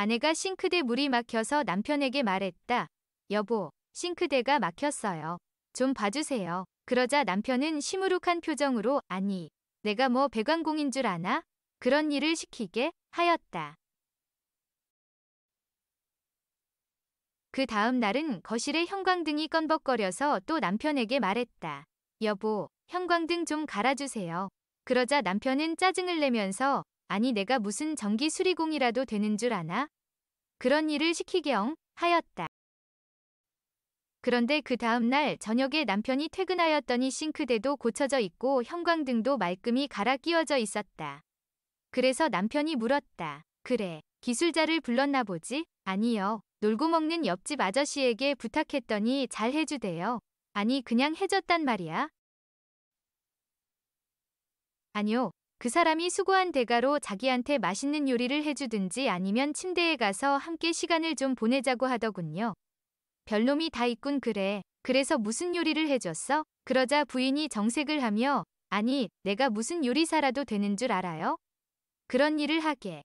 아내가 싱크대 물이 막혀서 남편에게 말했다. 여보, 싱크대가 막혔어요. 좀 봐주세요. 그러자 남편은 시무룩한 표정으로 아니, 내가 뭐 배관공인 줄 아나? 그런 일을 시키게 하였다. 그 다음 날은 거실의 형광등이 건벅거려서 또 남편에게 말했다. 여보, 형광등 좀 갈아주세요. 그러자 남편은 짜증을 내면서 아니 내가 무슨 전기 수리공이라도 되는 줄 아나? 그런 일을 시키경 하였다. 그런데 그 다음날 저녁에 남편이 퇴근하였더니 싱크대도 고쳐져 있고 형광등도 말끔히 갈아 끼워져 있었다. 그래서 남편이 물었다. 그래, 기술자를 불렀나 보지? 아니요. 놀고 먹는 옆집 아저씨에게 부탁했더니 잘 해주대요. 아니 그냥 해줬단 말이야. 아니요. 그 사람이 수고한 대가로 자기한테 맛있는 요리를 해주든지 아니면 침대에 가서 함께 시간을 좀 보내자고 하더군요. 별놈이 다 있군 그래. 그래서 무슨 요리를 해줬어? 그러자 부인이 정색을 하며 아니 내가 무슨 요리사라도 되는 줄 알아요? 그런 일을 하게.